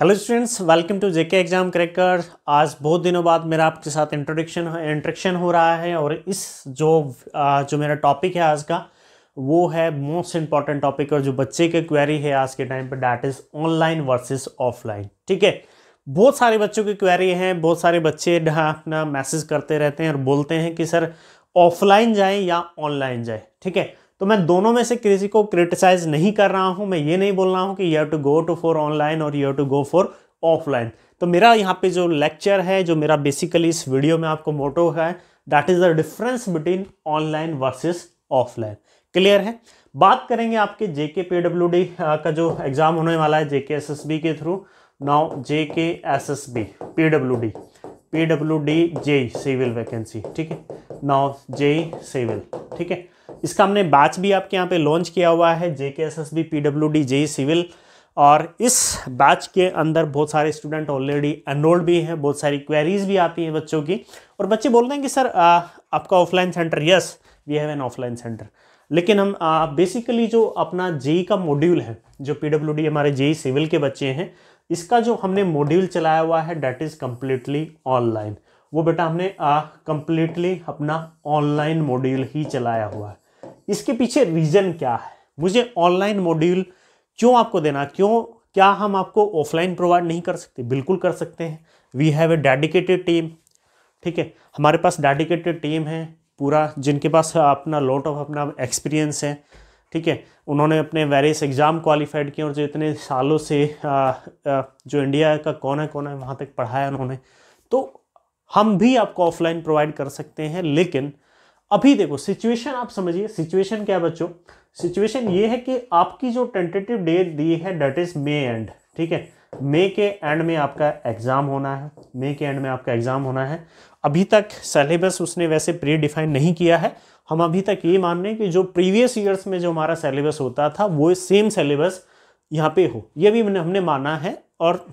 hello students welcome to JK exam cracker आज बहुत दिनों बाद मेरा आपके साथ इंट्रोडक्शन इंट्रेक्शन हो रहा है और इस जो जो मेरा टॉपिक है आज का वो है मोस्ट इंपॉर्टेंट टॉपिक और जो बच्चे के क्वेरी है आज के टाइम पर that is online versus offline ठीक है बहुत सारे बच्चों की क्वेरी हैं बहुत सारे बच्चे अपना मैसेज करते रहते हैं और बोलते हैं कि सर ऑफलाइन जाएँ या ऑनलाइन जाए ठीक है तो मैं दोनों में से किसी को क्रिटिसाइज नहीं कर रहा हूं मैं ये नहीं बोल रहा हूं कि you have to go to for online और you have to go for offline तो मेरा यहाँ पे जो लेक्चर है जो मेरा बेसिकली इस वीडियो में आपको मोटो है that is the difference between online versus offline clear है बात करेंगे आपके जेके डी का जो एग्जाम होने वाला है जेके बी के through now JK P W D JE civil vacancy ठीक है नाउ जेई सिविल ठीक है इसका हमने बैच भी आपके यहाँ पे लॉन्च किया हुआ है J K S S B P W D J civil और इस बैच के अंदर बहुत सारे स्टूडेंट ऑलरेडी एनरोल्ड भी हैं बहुत सारी क्वेरीज भी आती हैं बच्चों की और बच्चे बोल रहे हैं कि सर आ, आपका offline centre yes we have an offline centre लेकिन हम आ, बेसिकली जो अपना जेई e का मॉड्यूल है जो पी डब्ल्यू डी हमारे जेई सिविल e के बच्चे हैं इसका जो हमने मॉड्यूल चलाया हुआ है डेट इज़ कम्प्लीटली ऑनलाइन वो बेटा हमने कम्प्लीटली अपना ऑनलाइन मॉड्यूल ही चलाया हुआ है इसके पीछे रीज़न क्या है मुझे ऑनलाइन मॉड्यूल क्यों आपको देना क्यों क्या हम आपको ऑफलाइन प्रोवाइड नहीं कर सकते बिल्कुल कर सकते हैं we have a dedicated team ठीक है हमारे पास डेडिकेटेड टीम है पूरा जिनके पास अपना लॉट ऑफ अपना एक्सपीरियंस है ठीक है उन्होंने अपने वेरियस एग्ज़ाम क्वालिफाइड किए और जो इतने सालों से आ, आ, जो इंडिया का कौन है कौन है वहाँ तक पढ़ाया उन्होंने तो हम भी आपको ऑफलाइन प्रोवाइड कर सकते हैं लेकिन अभी देखो सिचुएशन आप समझिए सिचुएशन क्या है बच्चों सिचुएशन ये है कि आपकी जो टेंटेटिव डेट दी है डेट इज मे एंड ठीक है मे के एंड में आपका एग्ज़ाम होना है मे के एंड में आपका एग्ज़ाम होना है अभी तक सिलेबस उसने वैसे प्री डिफाइन नहीं किया है हम अभी तक ये मान रहे हैं कि जो प्रीवियस ईयर्स में जो हमारा सिलेबस होता था वो सेम सिलेबस यहाँ पे हो ये भी हमने माना है और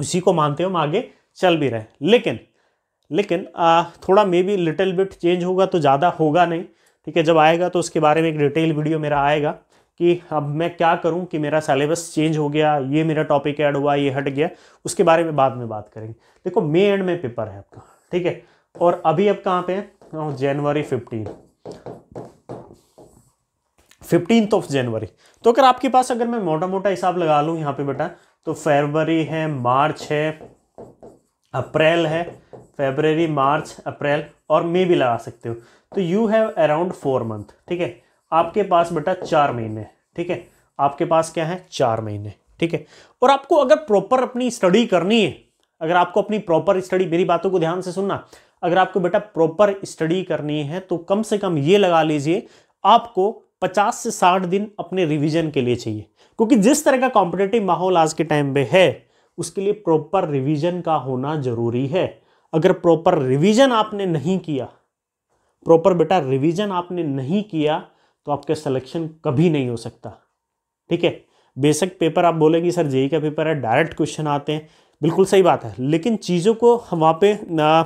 उसी को मानते हुए हम आगे चल भी रहे लेकिन लेकिन आ, थोड़ा maybe little bit change होगा तो ज़्यादा होगा नहीं ठीक है जब आएगा तो उसके बारे में एक डिटेल वीडियो मेरा आएगा कि अब मैं क्या करूं कि मेरा सिलेबस चेंज हो गया ये मेरा टॉपिक ऐड हुआ ये हट गया उसके बारे में बाद में बात करेंगे देखो मे एंड में पेपर है आपका ठीक है और अभी अब कहाँ पे हैं January fifteen fifteen of January तो अगर आपके पास अगर मैं मोटा मोटा हिसाब लगा लूँ यहाँ पे बेटा तो फरवरी है मार्च है अप्रैल है फेबररी मार्च अप्रैल और मई भी लगा सकते हो तो you have around four month ठीक है आपके पास बेटा चार महीने ठीक है आपके पास क्या है चार महीने ठीक है और आपको अगर प्रॉपर अपनी स्टडी करनी है अगर आपको अपनी प्रॉपर स्टडी मेरी बातों को ध्यान से सुनना अगर आपको बेटा प्रॉपर स्टडी करनी है तो कम से कम ये लगा लीजिए आपको 50 से 60 दिन अपने रिवीजन के लिए चाहिए क्योंकि जिस तरह का कॉम्पिटेटिव माहौल आज के टाइम में है उसके लिए प्रॉपर रिवीजन का होना ज़रूरी है अगर प्रॉपर रिवीजन आपने नहीं किया प्रॉपर बेटा रिवीजन आपने नहीं किया तो आपका सिलेक्शन कभी नहीं हो सकता ठीक है बेसिक पेपर आप बोलेंगे सर जेई का पेपर है डायरेक्ट क्वेश्चन आते हैं बिल्कुल सही बात है लेकिन चीज़ों को वहाँ पे आ,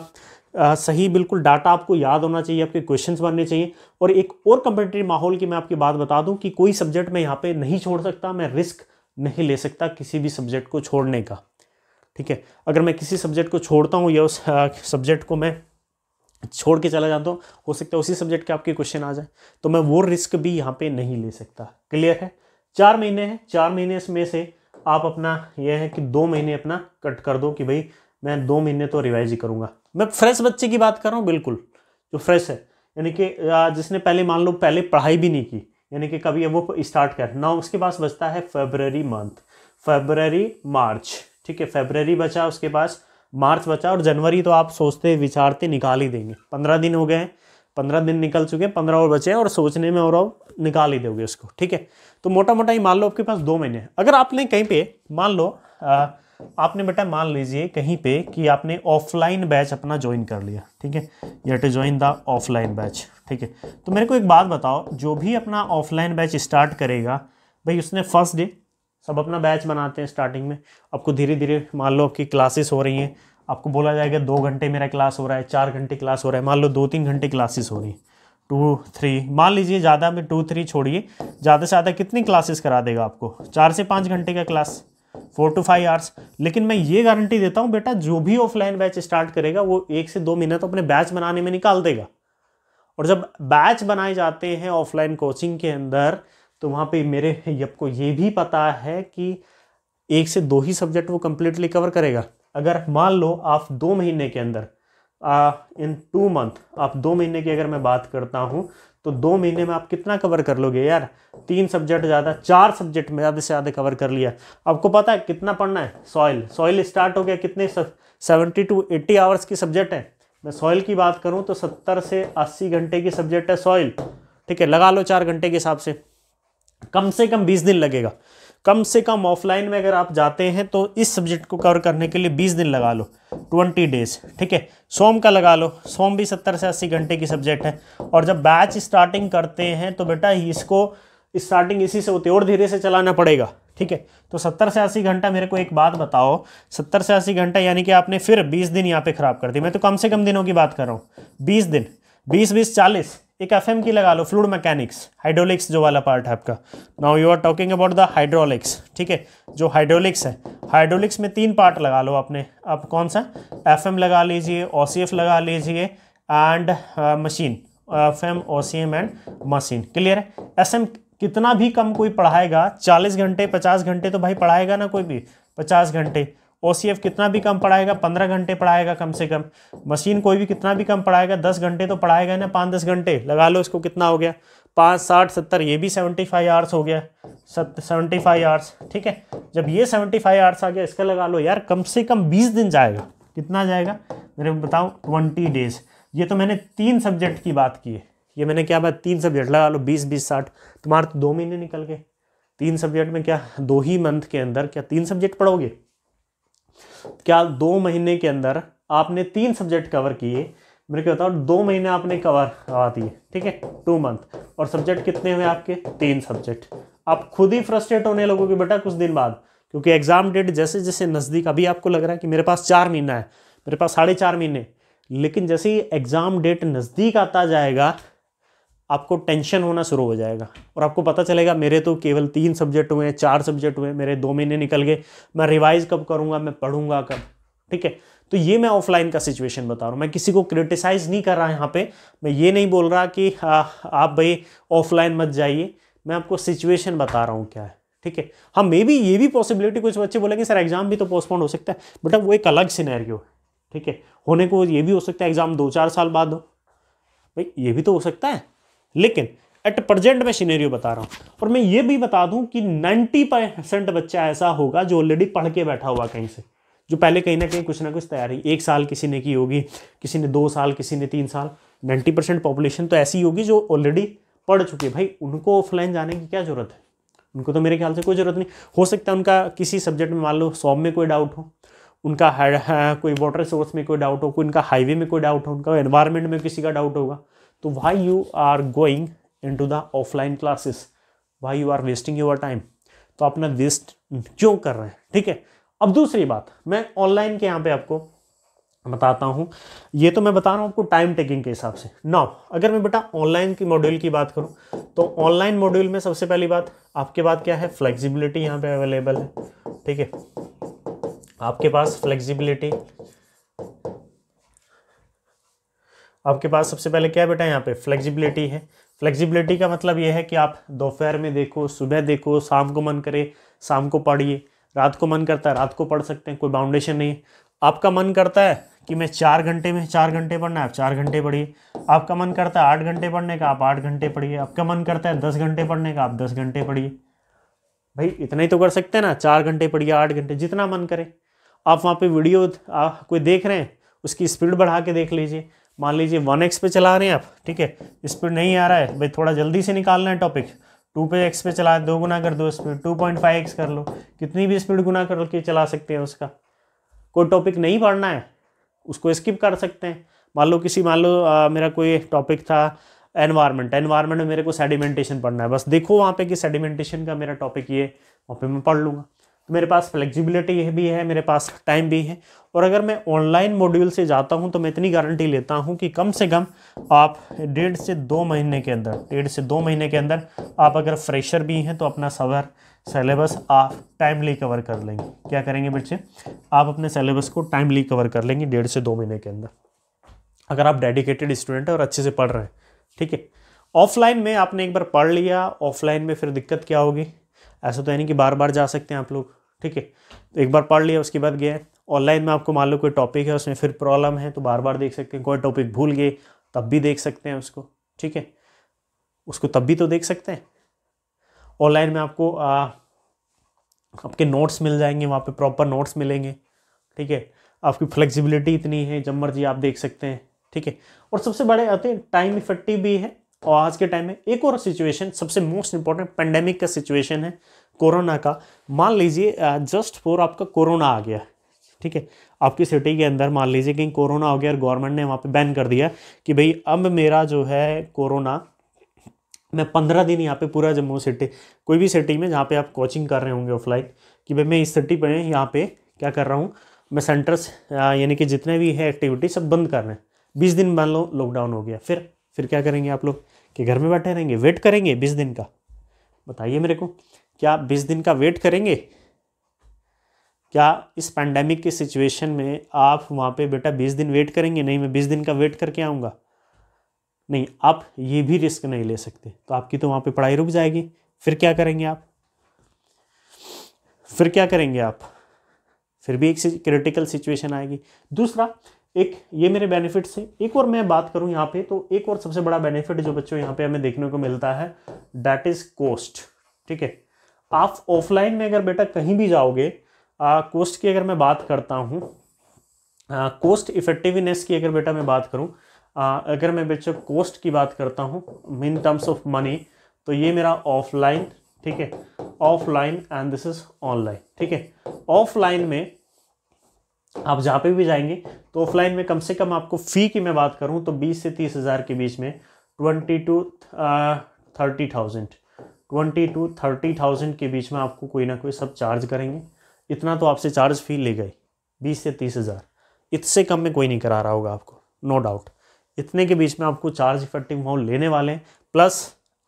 आ, सही बिल्कुल डाटा आपको याद होना चाहिए आपके क्वेश्चन बनने चाहिए और एक और कंपिटेटिव माहौल की मैं आपकी बात बता दूं कि कोई सब्जेक्ट मैं यहाँ पे नहीं छोड़ सकता मैं रिस्क नहीं ले सकता किसी भी सब्जेक्ट को छोड़ने का ठीक है अगर मैं किसी सब्जेक्ट को छोड़ता हूँ या उस सब्जेक्ट को मैं छोड़ के चला जाता हूँ हो सकता है उसी सब्जेक्ट के आपके क्वेश्चन आ जाए तो मैं वो रिस्क भी यहाँ पे नहीं ले सकता क्लियर है चार महीने हैं चार महीने में से आप अपना यह है कि दो महीने अपना कट कर दो कि भाई मैं दो महीने तो रिवाइज ही करूँगा मैं फ्रेश बच्चे की बात कर रहा हूँ बिल्कुल जो फ्रेश है यानी कि जिसने पहले मान लो पहले पढ़ाई भी नहीं की यानी कि कभी वो स्टार्ट कर ना उसके पास बचता है फेबररी मंथ फेबररी मार्च ठीक है फेबररी बचा उसके पास मार्च बचा और जनवरी तो आप सोचते विचारते निकाल ही देंगे पंद्रह दिन हो गए पंद्रह दिन निकल चुके हैं पंद्रह और बचे हैं और सोचने में और निकाल ही दोगे उसको ठीक है तो मोटा मोटा ही मान लो आपके पास दो महीने अगर आपने कहीं पे मान लो आ, आपने बेटा मान लीजिए कहीं पे कि आपने ऑफलाइन बैच अपना ज्वाइन कर लिया ठीक है या to join the offline batch ठीक है तो मेरे को एक बात बताओ जो भी अपना ऑफलाइन बैच स्टार्ट करेगा भाई उसने फर्स्ट डे सब अपना बैच बनाते हैं स्टार्टिंग में आपको धीरे धीरे मान लो आपकी क्लासेस हो रही हैं आपको बोला जाएगा दो घंटे मेरा क्लास हो रहा है चार घंटे क्लास हो रहा है मान लो दो तीन घंटे क्लासेस हो रही हैं टू थ्री मान लीजिए ज़्यादा में टू थ्री छोड़िए ज़्यादा से ज़्यादा कितनी क्लासेस करा देगा आपको चार से पाँच घंटे का class four to five hours लेकिन मैं ये गारंटी देता हूँ बेटा जो भी ऑफलाइन बैच स्टार्ट करेगा वो एक से दो महीने तो अपने बैच बनाने में निकाल देगा और जब बैच बनाए जाते हैं ऑफलाइन कोचिंग के अंदर तो वहाँ पे मेरे यप ये भी पता है कि एक से दो ही सब्जेक्ट वो कम्प्लीटली कवर करेगा अगर मान लो आप दो महीने के अंदर इन टू मंथ आप दो महीने की अगर मैं बात करता हूँ तो दो महीने में आप कितना कवर कर लोगे यार तीन सब्जेक्ट ज़्यादा चार सब्जेक्ट में ज़्यादा से ज़्यादा कवर कर लिया आपको पता है कितना पढ़ना है सॉइल सॉइल स्टार्ट हो गया कितने सेवेंटी टू एट्टी आवर्स की सब्जेक्ट है मैं सॉइल की बात करूँ तो सत्तर से अस्सी घंटे की सब्जेक्ट है सॉइल ठीक है लगा लो चार घंटे के हिसाब से कम से कम बीस दिन लगेगा कम से कम ऑफलाइन में अगर आप जाते हैं तो इस सब्जेक्ट को कवर करने के लिए बीस दिन लगा लो ट्वेंटी डेज ठीक है सोम का लगा लो सोम भी सत्तर से अस्सी घंटे की सब्जेक्ट है और जब बैच स्टार्टिंग करते हैं तो बेटा इसको स्टार्टिंग इसी से होती है और धीरे से चलाना पड़ेगा ठीक है तो सत्तर से अस्सी घंटा मेरे को एक बात बताओ सत्तर से अस्सी घंटा यानी कि आपने फिर बीस दिन यहाँ पे ख़राब कर दी मैं तो कम से कम दिनों की बात कर रहा हूँ बीस दिन बीस बीस चालीस एक एफ की लगा लो फ्लूड मैकेनिक्स हाइड्रोलिक्स जो वाला पार्ट है आपका now you are talking about the hydraulics ठीक है जो हाइड्रोलिक्स है हाइड्रोलिक्स में तीन पार्ट लगा लो आपने आप कौन सा एफ लगा लीजिए ओ लगा लीजिए and machine F M O C M and machine clear है एस एम कितना भी कम कोई पढ़ाएगा चालीस घंटे पचास घंटे तो भाई पढ़ाएगा ना कोई भी पचास घंटे ओ कितना भी कम पढ़ाएगा पंद्रह घंटे पढ़ाएगा कम से कम मशीन कोई भी कितना भी कम पढ़ाएगा दस घंटे तो पढ़ाएगा ना पाँच दस घंटे लगा लो इसको कितना हो गया पाँच साठ सत्तर ये भी सेवेंटी फाइव आवर्स हो गया सत सेवेंटी फाइव आवर्स ठीक है जब ये सेवेंटी फाइव आवर्स आ गया इसका लगा लो यार कम से कम बीस दिन जाएगा कितना जाएगा मेरे बताओ ट्वेंटी डेज ये तो मैंने तीन सब्जेक्ट की बात की है ये मैंने क्या बात तीन सब्जेक्ट लगा लो बीस बीस साठ तुम्हारे तो दो महीने निकल गए तीन सब्जेक्ट में क्या दो ही मंथ के अंदर क्या तीन सब्जेक्ट पढ़ोगे क्या दो महीने के अंदर आपने तीन सब्जेक्ट कवर किए मेरे को बताओ दो महीने आपने कवर करवा दिए ठीक है टू मंथ और सब्जेक्ट कितने हुए आपके तीन सब्जेक्ट आप खुद ही फ्रस्ट्रेट होने लगोगे बेटा कुछ दिन बाद क्योंकि एग्जाम डेट जैसे जैसे नज़दीक अभी आपको लग रहा है कि मेरे पास चार महीना है मेरे पास साढ़े चार महीने लेकिन जैसे ही एग्ज़ाम डेट नज़दीक आता जाएगा आपको टेंशन होना शुरू हो जाएगा और आपको पता चलेगा मेरे तो केवल तीन सब्जेक्ट हुए हैं चार सब्जेक्ट हुए मेरे दो महीने निकल गए मैं रिवाइज कब करूँगा मैं पढ़ूंगा कब ठीक है तो ये मैं ऑफलाइन का सिचुएशन बता रहा हूँ मैं किसी को क्रिटिसाइज़ नहीं कर रहा यहाँ पे मैं ये नहीं बोल रहा कि आ, आप भाई ऑफलाइन मत जाइए मैं आपको सिचुएशन बता रहा हूँ क्या है ठीक है हाँ मे बी ये भी पॉसिबिलिटी कुछ बच्चे बोलेंगे सर एग्जाम भी तो पोस्टपोन हो सकता है बट अब वो एक अलग सिनेरियो है ठीक है होने को ये भी हो सकता है एग्ज़ाम दो चार साल बाद हो भाई ये भी तो हो सकता है लेकिन एट प्रजेंट मैं सीनेरियो बता रहा हूँ और मैं ये भी बता दूँ कि नाइन्टी परसेंट बच्चा ऐसा होगा जो ऑलरेडी पढ़ के बैठा हुआ कहीं से जो पहले कहीं ना कहीं कुछ ना कुछ तैयारी एक साल किसी ने की होगी किसी ने दो साल किसी ने तीन साल नाइन्टी परसेंट पॉपुलेशन तो ऐसी होगी जो ऑलरेडी पढ़ चुकी है भाई उनको ऑफलाइन जाने की क्या ज़रूरत है उनको तो मेरे ख्याल से कोई ज़रूरत नहीं हो सकता उनका किसी सब्जेक्ट में मान लो सॉब में कोई डाउट हो उनका हाँ, कोई वाटर सोर्स में कोई डाउट हो कोई उनका हाईवे में कोई डाउट हो उनका एनवायरमेंट में किसी का डाउट होगा तो why you are going in to the offline classes why you are wasting your time तो अपना वेस्ट क्यों कर रहे हैं ठीक है अब दूसरी बात मैं ऑनलाइन के यहाँ पे आपको बताता हूँ ये तो मैं बता रहा हूँ आपको टाइम टेकिंग के हिसाब से नाउ अगर मैं बेटा ऑनलाइन की मॉड्यूल की बात करूँ तो ऑनलाइन मॉड्यूल में सबसे पहली बात आपके पास क्या है फ्लेक्सिबिलिटी यहाँ पे अवेलेबल है ठीक है आपके पास फ्लेक्सिबिलिटी आपके पास सबसे पहले क्या है बेटा यहाँ पे फ्लेक्सिबिलिटी है फ्लेक्सिबिलिटी का मतलब ये है कि आप दोपहर में देखो सुबह देखो शाम को मन करे शाम को पढ़िए रात को मन करता है रात को पढ़ सकते हैं कोई बाउंडेशन नहीं है आपका मन करता है कि मैं चार घंटे में चार घंटे पढ़ना है आप चार घंटे पढ़िए आपका मन करता है आठ घंटे पढ़ने का आप आठ घंटे पढ़िए आपका मन करता है दस घंटे पढ़ने का आप दस घंटे पढ़िए भाई इतना ही तो कर सकते हैं ना चार घंटे पढ़िए आठ घंटे जितना मन करे आप वहाँ पे वीडियो आ, कोई देख रहे हैं उसकी स्पीड बढ़ा के देख लीजिए मान लीजिए वन एक्स पे चला रहे हैं आप ठीक है स्पीड नहीं आ रहा है भाई थोड़ा जल्दी से निकालना है टॉपिक टू पे एक्स पे चला दो गुना कर दो speed two point five X कर लो कितनी भी स्पीड गुना कर के चला सकते हैं उसका कोई टॉपिक नहीं पढ़ना है उसको स्किप कर सकते हैं मान लो किसी मान लो मेरा कोई टॉपिक था एनवायरमेंट एनवायरमेंट में मेरे को सेडिमेंटेशन पढ़ना है बस देखो वहाँ पे कि सेडिमेंटेशन का मेरा टॉपिक ये वहाँ पे मैं पढ़ लूँगा तो मेरे पास फ्लेक्सिबिलिटी भी है मेरे पास टाइम भी है और अगर मैं ऑनलाइन मॉड्यूल से जाता हूं तो मैं इतनी गारंटी लेता हूं कि कम से कम आप डेढ़ से दो महीने के अंदर डेढ़ से दो महीने के अंदर आप अगर फ्रेशर भी हैं तो अपना सवर सेलेबस आप टाइमली कवर कर लेंगे क्या करेंगे बच्चे आप अपने सेलेबस को टाइमली कवर कर लेंगे डेढ़ से दो महीने के अंदर अगर आप डेडिकेटेड स्टूडेंट हैं और अच्छे से पढ़ रहे हैं ठीक है ऑफलाइन में आपने एक बार पढ़ लिया ऑफलाइन में फिर दिक्कत क्या होगी ऐसा तो है नहीं कि बार बार जा सकते हैं आप लोग ठीक है तो एक बार पढ़ लिया उसके बाद गए ऑनलाइन में आपको मान लो कोई टॉपिक है उसमें फिर प्रॉब्लम है तो बार बार देख सकते हैं कोई टॉपिक भूल गए तब भी देख सकते हैं उसको ठीक है उसको तब भी तो देख सकते हैं ऑनलाइन में आपको आ, आपके नोट्स मिल जाएंगे वहाँ पे प्रॉपर नोट्स मिलेंगे ठीक है आपकी फ्लेक्सिबिलिटी इतनी है जब मर्जी आप देख सकते हैं ठीक है और सबसे बड़े आते हैं टाइम इफेक्टिव भी है और आज के टाइम में एक और सिचुएशन सबसे मोस्ट इंपॉर्टेंट पेंडेमिक का सिचुएशन है कोरोना का मान लीजिए जस्ट फॉर आपका कोरोना आ गया ठीक है आपकी सिटी के अंदर मान लीजिए कहीं कोरोना हो गया और गवर्नमेंट ने वहाँ पे बैन कर दिया कि भाई अब मेरा जो है कोरोना मैं पंद्रह दिन यहाँ पे पूरा जम्मू सिटी कोई भी सिटी में जहाँ पे आप कोचिंग कर रहे होंगे ऑफलाइन कि भाई मैं इस सिटी पर यहाँ पे क्या कर रहा हूँ मैं सेंटर्स यानी कि जितने भी है एक्टिविटी सब बंद कर रहे हैं बीस दिन मान लो लॉकडाउन हो गया फिर फिर क्या करेंगे आप लोग कि घर में बैठे रहेंगे वेट करेंगे बीस दिन का बताइए मेरे को क्या आप बीस दिन का वेट करेंगे क्या इस पैंडेमिक की सिचुएशन में आप वहाँ पे बेटा बीस दिन वेट करेंगे नहीं मैं बीस दिन का वेट करके आऊँगा नहीं आप ये भी रिस्क नहीं ले सकते तो आपकी तो वहाँ पे पढ़ाई रुक जाएगी फिर क्या करेंगे आप फिर क्या करेंगे आप फिर भी एक क्रिटिकल सिचुएशन आएगी दूसरा एक ये मेरे बेनिफिट से एक और मैं बात करूँ यहाँ पे तो एक और सबसे बड़ा बेनिफिट जो बच्चों यहाँ पे हमें देखने को मिलता है डैट इज़ कॉस्ट ठीक है आप ऑफलाइन में अगर बेटा कहीं भी जाओगे कोस्ट की अगर मैं बात करता हूँ कोस्ट इफेक्टिवनेस की अगर बेटा मैं बात करूँ अगर मैं बेचो कोस्ट की बात करता हूँ इन टर्म्स ऑफ मनी तो ये मेरा ऑफलाइन ठीक है offline and this is online ठीक है ऑफलाइन में आप जहाँ पे भी जाएंगे तो ऑफलाइन में कम से कम आपको फ़ी की मैं बात करूँ तो 20 से तीस हज़ार के बीच में twenty to thirty thousand twenty to thirty thousand के बीच में आपको कोई ना कोई सब चार्ज करेंगे इतना तो आपसे चार्ज फी ले गए बीस से तीस हज़ार इससे कम में कोई नहीं करा रहा होगा आपको नो डाउट इतने के बीच में आपको चार्ज इफेक्टिव अमाउंट लेने वाले हैं प्लस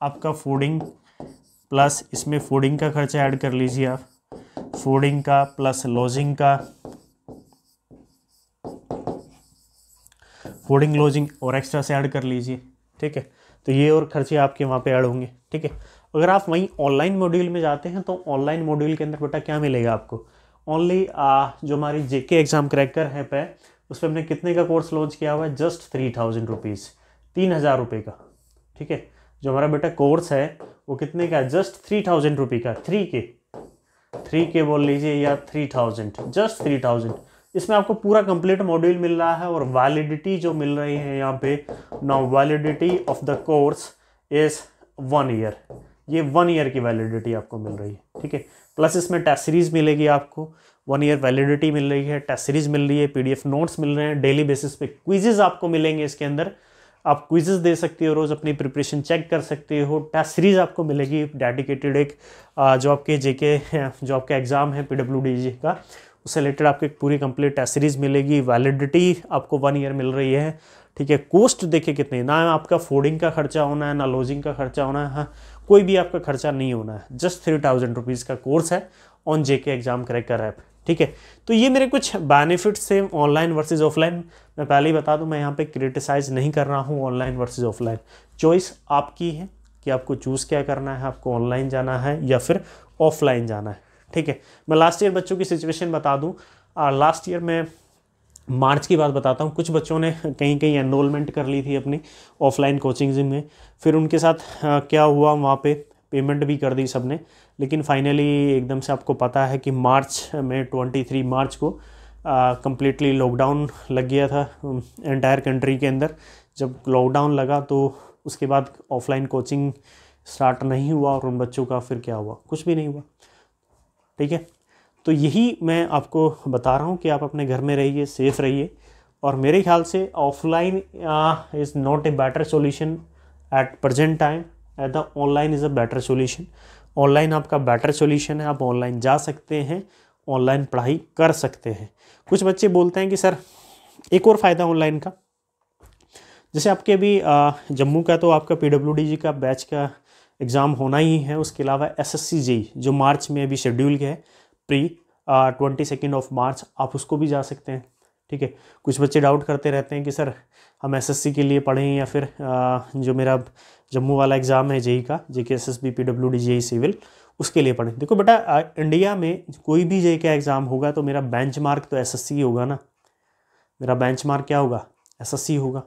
आपका फूडिंग प्लस इसमें फूडिंग का खर्चा ऐड कर लीजिए आप फूडिंग का प्लस लॉजिंग का फूडिंग लॉजिंग और एक्स्ट्रा से ऐड कर लीजिए ठीक है तो ये और खर्चे आपके वहाँ पे ऐड होंगे ठीक है अगर आप वहीं ऑनलाइन मॉड्यूल में जाते हैं तो ऑनलाइन मॉड्यूल के अंदर बेटा क्या मिलेगा आपको ओनली जो हमारी जेके एग्ज़ाम क्रैकर है पे उस पर हमने कितने का कोर्स लॉन्च किया हुआ है जस्ट थ्री थाउजेंड रुपीज़ तीन हज़ार रुपये का ठीक है जो हमारा बेटा कोर्स है वो कितने का जस्ट थ्री थाउजेंड रुपये का थ्री के थ्री के बोल लीजिए या three thousand just three thousand इसमें आपको पूरा कंप्लीट मॉड्यूल मिल रहा है और वैलिडिटी जो मिल रही है यहाँ पे now validity of the course is one year ये वन ईयर की वैलिडिटी आपको मिल रही है ठीक है प्लस इसमें टेस्ट सीरीज़ मिलेगी आपको वन ईयर वैलिडिटी मिल रही है टेस्ट सीरीज़ मिल रही है पीडीएफ नोट्स मिल रहे हैं डेली बेसिस पे क्विजेज आपको मिलेंगे इसके अंदर आप क्विजेज दे सकते हो रोज़ अपनी प्रिपरेशन चेक कर सकते हो टेस्ट सीरीज़ आपको मिलेगी डेडिकेटेड एक जो आपके जेके जो आपके एग्ज़ाम है पी का उससे रिलेटेड आपको एक पूरी कंप्लीट टेस्ट सीरीज़ मिलेगी वैलिडिटी आपको वन ईयर मिल रही है ठीक है कोस्ट देखिए कितनी ना आपका फोर्डिंग का खर्चा होना है ना लॉजिंग का खर्चा होना है हाँ कोई भी आपका खर्चा नहीं होना है जस्ट थ्री थाउजेंड रुपीज़ का कोर्स है on J K exam cracker app ठीक है तो ये मेरे कुछ बेनिफिट्स थे ऑनलाइन वर्सेज ऑफलाइन मैं पहले ही बता दूं मैं यहाँ पे क्रिटिसाइज नहीं कर रहा हूँ ऑनलाइन वर्सेज ऑफलाइन चॉइस आपकी है कि आपको चूज़ क्या करना है आपको ऑनलाइन जाना है या फिर ऑफलाइन जाना है ठीक है मैं लास्ट ईयर बच्चों की सिचुएशन बता दूँ लास्ट ईयर मैं मार्च की बात बताता हूँ कुछ बच्चों ने कहीं कहीं एनरोलमेंट कर ली थी अपनी ऑफलाइन कोचिंग में फिर उनके साथ आ, क्या हुआ वहाँ पे पेमेंट भी कर दी सबने लेकिन फाइनली एकदम से आपको पता है कि मार्च में 23 मार्च को कम्प्लीटली लॉकडाउन लग गया था एंटायर कंट्री के अंदर जब लॉकडाउन लगा तो उसके बाद ऑफलाइन कोचिंग स्टार्ट नहीं हुआ और उन बच्चों का फिर क्या हुआ कुछ भी नहीं हुआ ठीक है तो यही मैं आपको बता रहा हूँ कि आप अपने घर में रहिए सेफ़ रहिए और मेरे ख्याल से offline is not a better solution at present time at the online is a better solution online आपका बेटर सोल्यूशन है आप ऑनलाइन जा सकते हैं ऑनलाइन पढ़ाई कर सकते हैं कुछ बच्चे बोलते हैं कि सर एक और फ़ायदा ऑनलाइन का जैसे आपके अभी जम्मू का तो आपका पी डब्ल्यू डी जी का बैच का एग्ज़ाम होना ही है उसके अलावा एस एस सी जी जो मार्च में अभी शेड्यूल है pre twenty second of March आप उसको भी जा सकते हैं ठीक है कुछ बच्चे डाउट करते रहते हैं कि सर हम एसएससी के लिए पढ़ें या फिर आ, जो मेरा जम्मू वाला एग्ज़ाम है जेई का J K S S B P W D JE civil उसके लिए पढ़ें देखो बेटा इंडिया में कोई भी जेई का एग्ज़ाम होगा तो मेरा बेंच मार्क तो एस एस सी होगा ना मेरा बेंच मार्क क्या होगा एस एस सी होगा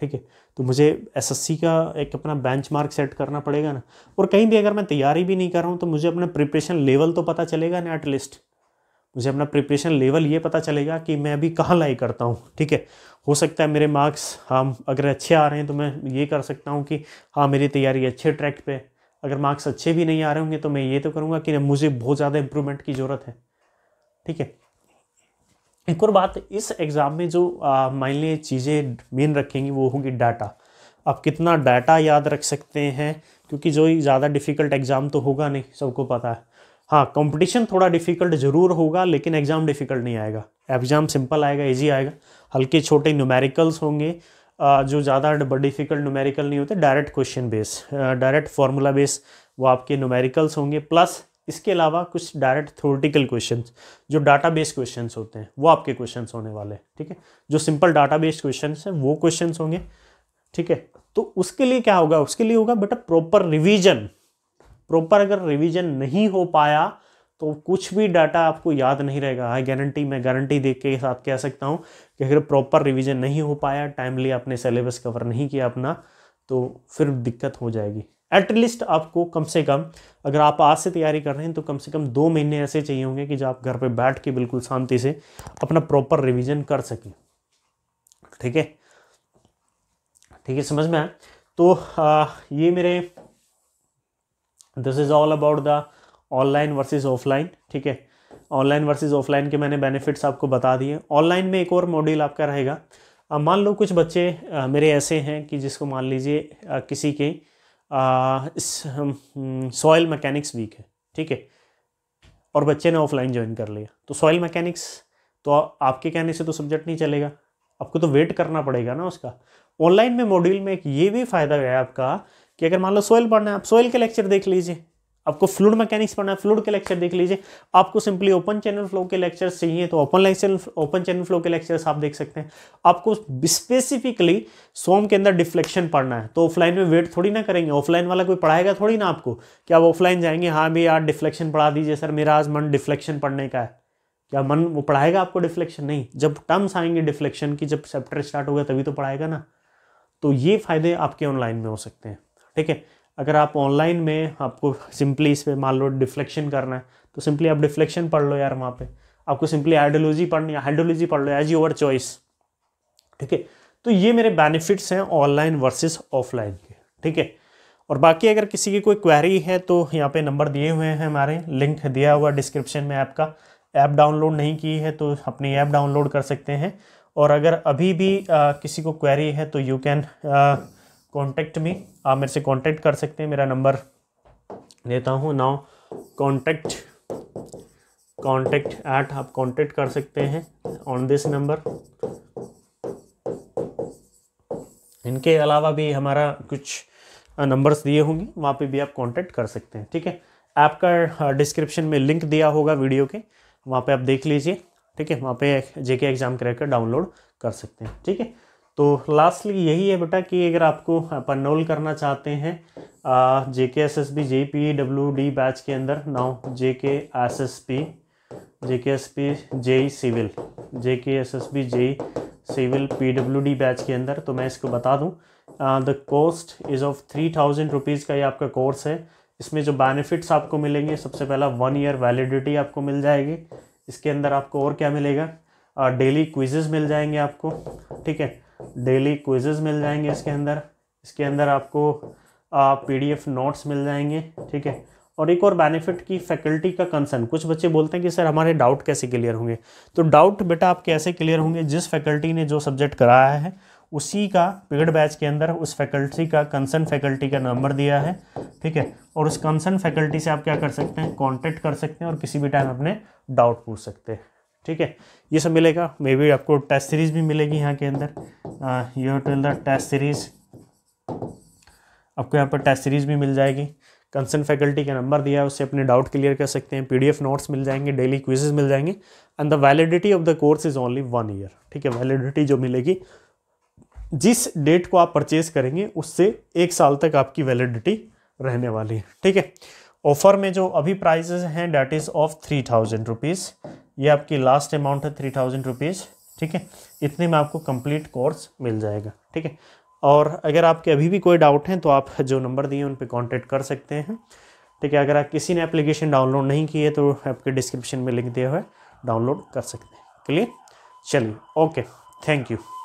ठीक है तो मुझे एस एस सी का एक अपना बेंच मार्क सेट करना पड़ेगा ना और कहीं भी अगर मैं तैयारी भी नहीं कर रहा हूँ तो मुझे अपना प्रिपरेशन लेवल तो पता चलेगा ना एटलीस्ट मुझे अपना प्रिपरेशन लेवल ये पता चलेगा कि मैं अभी कहाँ लाई करता हूँ ठीक है हो सकता है मेरे मार्क्स हाँ अगर अच्छे आ रहे हैं तो मैं ये कर सकता हूँ कि हाँ मेरी तैयारी अच्छे ट्रैक पे अगर मार्क्स अच्छे भी नहीं आ रहे होंगे तो मैं ये तो करूँगा कि मुझे बहुत ज़्यादा इम्प्रूवमेंट की ज़रूरत है ठीक है एक और बात इस एग्ज़ाम में जो मान ली चीज़ें मेन रखेंगी वो होंगी डाटा आप कितना डाटा याद रख सकते हैं क्योंकि जो ज़्यादा डिफ़िकल्ट एग्ज़ाम तो होगा नहीं सबको पता है हाँ कंपटीशन थोड़ा डिफिकल्ट ज़रूर होगा लेकिन एग्ज़ाम डिफ़िकल्ट नहीं आएगा एग्ज़ाम सिंपल आएगा इजी आएगा हल्के छोटे न्यूमेरिकल्स होंगे जो ज़्यादा डिफ़िकल्ट न्यूमेरिकल नहीं होते direct question base direct formula base वो आपके न्यूमेरिकल्स होंगे प्लस इसके अलावा कुछ डायरेक्ट थोरिटिकल क्वेश्चन जो डाटा बेस क्वेश्चन होते हैं वो आपके क्वेश्चन होने वाले हैं ठीक है जो सिंपल डाटा बेस्ड क्वेश्चन हैं वो क्वेश्चन होंगे ठीक है तो उसके लिए क्या होगा उसके लिए होगा बेटा प्रॉपर रिविजन प्रॉपर अगर रिवीजन नहीं हो पाया तो कुछ भी डाटा आपको याद नहीं रहेगा आई गारंटी मैं गारंटी दे के साथ कह सकता हूँ कि अगर प्रॉपर रिवीजन नहीं हो पाया टाइमली आपने सिलेबस कवर नहीं किया अपना तो फिर दिक्कत हो जाएगी एटलीस्ट आपको कम से कम अगर आप आज से तैयारी कर रहे हैं तो कम से कम दो महीने ऐसे चाहिए होंगे कि जो आप घर पे बैठ के बिल्कुल शांति से अपना प्रॉपर रिवीजन कर सकें ठीक है ठीक है समझ में आए तो आ, ये मेरे this is all about the online versus offline ठीक है ऑनलाइन वर्सेस ऑफलाइन के मैंने बेनिफिट्स आपको बता दिए ऑनलाइन में एक और मॉड्यूल आपका रहेगा मान लो कुछ बच्चे आ, मेरे ऐसे हैं कि जिसको मान लीजिए किसी के सॉयल मैकेनिक्स वीक है ठीक है और बच्चे ने ऑफलाइन ज्वाइन कर लिया तो सॉयल मैकेनिक्स तो आपके कहने से तो सब्जेक्ट नहीं चलेगा आपको तो वेट करना पड़ेगा ना उसका ऑनलाइन में मॉड्यूल में एक ये भी फ़ायदा है आपका कि अगर मान लो सोयल पढ़ना है आप सोयल के लेक्चर देख लीजिए आपको फ्लूड मैकेनिक्स पढ़ना है फ्लूड के लेक्चर देख लीजिए आपको सिंपली ओपन चैनल फ्लो के लेक्चर्स चाहिए तो open lecture open channel flow के लेक्चर्स आप देख सकते हैं आपको स्पेसिफिकली सोम के अंदर डिफ्लेक्शन पढ़ना है तो ऑफलाइन में वेट थोड़ी ना करेंगे ऑफलाइन वाला कोई पढ़ाएगा थोड़ी ना आपको कि आप ऑफलाइन जाएंगे हाँ भाई यार डिफ्लेक्शन पढ़ा दीजिए सर मेरा आज मन डिफ्लेक्शन पढ़ने का है क्या मन वो पढ़ाएगा आपको डिफ्लेक्शन नहीं जब टर्म्स आएंगे डिफ्लेक्शन की जब चैप्टर स्टार्ट होगा तभी तो पढ़ाएगा ना तो ये फायदे आपके ऑनलाइन में हो सकते हैं ठीक है अगर आप ऑनलाइन में आपको सिंपली इस पर मान लो डिफ्लेक्शन करना है तो सिंपली आप डिफ्लेक्शन पढ़ लो यार वहाँ पे आपको सिंपली आइडियोलॉजी पढ़नी है हाइड्रोलॉजी पढ़ लो एज यूर चॉइस ठीक है तो ये मेरे बेनिफिट्स हैं ऑनलाइन वर्सेस ऑफलाइन के ठीक है और बाकी अगर किसी की कोई क्वेरी है तो यहाँ पे नंबर दिए हुए हैं हमारे लिंक दिया हुआ डिस्क्रिप्शन में ऐप का ऐप डाउनलोड नहीं की है तो अपनी ऐप डाउनलोड कर सकते हैं और अगर अभी भी आ, किसी को क्वेरी है तो यू कैन कॉन्टैक्ट मी आप मेरे से कॉन्टैक्ट कर सकते हैं मेरा नंबर देता हूँ नाउ कॉन्टैक्ट कॉन्टैक्ट ऐट आप कॉन्टैक्ट कर सकते हैं ऑन दिस नंबर इनके अलावा भी हमारा कुछ नंबर्स दिए होंगे वहाँ पे भी आप कॉन्टैक्ट कर सकते हैं ठीक है ऐप का डिस्क्रिप्शन में लिंक दिया होगा वीडियो के वहाँ पे आप देख लीजिए ठीक है वहाँ पे जेके एग्ज़ाम क्रैकर डाउनलोड कर सकते हैं ठीक है तो लास्टली यही है बेटा कि अगर आपको पन्नोल करना चाहते हैं J K S S B J P W D batch के अंदर नाउ जे K S S P J K S P J civil J K S S B J civil P W D batch के अंदर तो मैं इसको बता दूँ the cost is of three thousand rupees का ये आपका कोर्स है इसमें जो बेनिफिट्स आपको मिलेंगे सबसे पहला वन ईयर वैलिडिटी आपको मिल जाएगी इसके अंदर आपको और क्या मिलेगा डेली क्विजेज़ मिल जाएंगे आपको ठीक है डेली क्विजेज़ मिल जाएंगे इसके अंदर इसके अंदर आपको पीडीएफ नोट्स मिल जाएंगे ठीक है और एक और बेनिफिट की फैकल्टी का कंसर्न कुछ बच्चे बोलते हैं कि सर हमारे डाउट कैसे क्लियर होंगे तो डाउट बेटा आप कैसे क्लियर होंगे जिस फैकल्टी ने जो सब्जेक्ट कराया है उसी का पेड बैच के अंदर उस फैकल्टी का कंसर्न फैकल्टी का नंबर दिया है ठीक है और उस कंसर्न फैकल्टी से आप क्या कर सकते हैं कॉन्टेक्ट कर सकते हैं और किसी भी टाइम अपने डाउट पूछ सकते हैं ठीक है ये सब मिलेगा मे बी आपको टेस्ट सीरीज भी मिलेगी यहाँ के अंदर you to the test series आपको यहाँ पर टेस्ट सीरीज भी मिल जाएगी कंसर्न फैकल्टी का नंबर दिया है उससे अपने डाउट क्लियर कर सकते हैं पीडीएफ नोट्स मिल जाएंगे डेली क्विजेज मिल जाएंगे and the validity of the course is only one year ठीक है वैलिडिटी जो मिलेगी जिस डेट को आप परचेज करेंगे उससे एक साल तक आपकी वैलिडिटी रहने वाली है ठीक है ऑफर में जो अभी प्राइजेज हैं that is of three thousand rupees ये आपकी लास्ट अमाउंट है थ्री थाउजेंड रुपीज़ ठीक है इतने में आपको कंप्लीट कोर्स मिल जाएगा ठीक है और अगर आपके अभी भी कोई डाउट हैं तो आप जो नंबर दिए उन पर कॉन्टेक्ट कर सकते हैं ठीक है अगर आप किसी ने एप्लीकेशन डाउनलोड नहीं की है तो आपके डिस्क्रिप्शन में लिंक दिया हुआ डाउनलोड कर सकते हैं क्लियर चलिए ओके थैंक यू